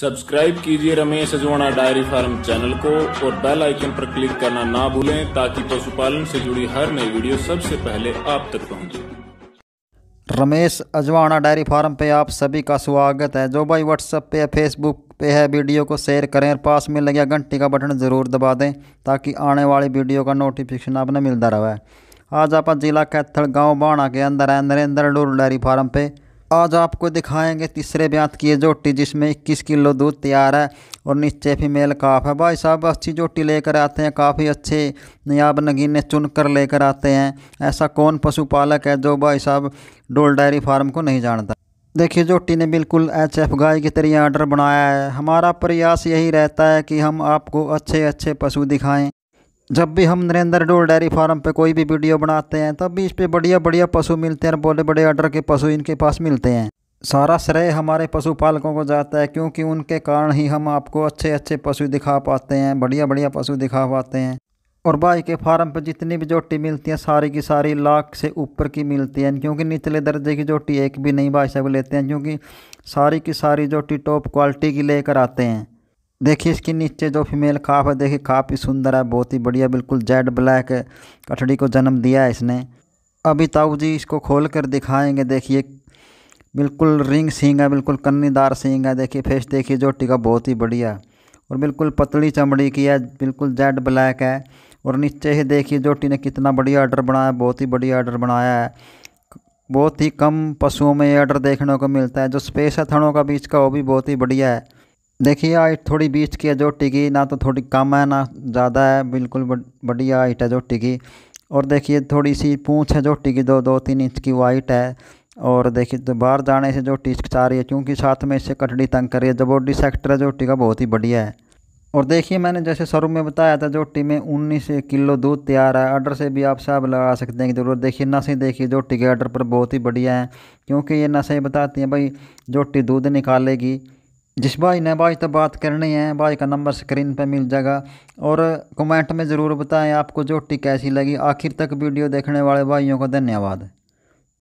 subscribe कीजिए Ramesh Ajwana dairy farm channel को और बेल आइकन पर क्लिक करना ना भूलें ताकि पशुपालन से जुड़ी हर नई वीडियो सबसे पहले आप तक पहुंचे रमेश अजवाणा डायरी फार्म पे आप सभी का स्वागत है जो भाई व्हाट्सएप पे फेसबुक पे है वीडियो को शेयर करें और पास में लगे घंटी का बटन ज़रूर दबा दें ताकि आने वाली वीडियो का नोटिफिकेशन आपने मिलता रहे आज आप जिला कैथल गाँव बाणा के अंदर है नरेंद्र डोर डायरी फार्म पर आज आपको दिखाएंगे तीसरे ब्यात की ये जोटी जिसमें 21 किलो दूध तैयार है और नीचे फीमेल काफ है भाई साहब अच्छी जोटी लेकर आते हैं काफ़ी अच्छे नयाब नगीने चुन कर लेकर आते हैं ऐसा कौन पशुपालक है जो भाई साहब डोल डायरी फार्म को नहीं जानता देखिए जोटी ने बिल्कुल एच एफ गाय की तरह ऑर्डर बनाया है हमारा प्रयास यही रहता है कि हम आपको अच्छे अच्छे पशु दिखाएँ जब भी हम नरेंद्र डोल डेयरी फार्म पे कोई भी वीडियो बनाते हैं तब भी इस पे बढ़िया बढ़िया पशु मिलते हैं बड़े बड़े ऑर्डर के पशु इनके पास मिलते हैं सारा श्रेय हमारे पशुपालकों को जाता है क्योंकि उनके कारण ही हम आपको अच्छे अच्छे पशु दिखा पाते हैं बढ़िया बढ़िया पशु दिखा पाते हैं और भाई के फार्म पर जितनी भी जोटी मिलती है सारी की सारी लाख से ऊपर की मिलती है क्योंकि निचले दर्जे की जोटी एक भी नहीं भाई साहब लेते हैं क्योंकि सारी की सारी जोटी टॉप क्वालिटी की लेकर आते हैं देखिए इसके नीचे जो फीमेल काफ है देखिए काफ़ी सुंदर है बहुत ही बढ़िया बिल्कुल जेड ब्लैक कटड़ी को जन्म दिया है इसने अभी ताऊ जी इसको खोल कर दिखाएँगे देखिए बिल्कुल रिंग सींग है बिल्कुल कन्नीदार सींग है देखिए फेस देखिए जो टिका बहुत ही बढ़िया और बिल्कुल पतली चमड़ी की है बिल्कुल जेड ब्लैक है और नीचे ही देखिए जोटी ने कितना बढ़िया आर्डर बनाया बहुत ही बढ़िया आर्डर बनाया है बहुत ही कम पशुओं में ये आर्डर देखने को मिलता है जो स्पेस है थनों का बीच का वो भी बहुत ही बढ़िया है देखिए हाइट थोड़ी बीच की है जो टिकी ना तो थोड़ी कम है ना ज़्यादा है बिल्कुल बढ़िया हाइट है जो टिकी और देखिए थोड़ी सी पूँछ है जो टिकी दो दो तीन इंच की वाइट है और देखिए तो बाहर जाने से जो चाह रही है क्योंकि साथ में इससे कटड़ी तंग कर रही है जबोडी सेक्टर है जो टिका बहुत ही बढ़िया है और देखिए मैंने जैसे शुरू में बताया था जोटी में उन्नीस किलो दूध तैयार है ऑर्डर से भी आप साहब लगा सकते हैं कि ज़रूर देखिए नशे देखिए जोटी के ऑर्डर पर बहुत ही बढ़िया हैं क्योंकि ये नशे बताती हैं भाई जोटी दूध निकालेगी जिस भाई ने भाई तो बात करनी है भाई का नंबर स्क्रीन पर मिल जाएगा और कमेंट में ज़रूर बताएं आपको जो टी कैसी लगी आखिर तक वीडियो देखने वाले भाइयों को धन्यवाद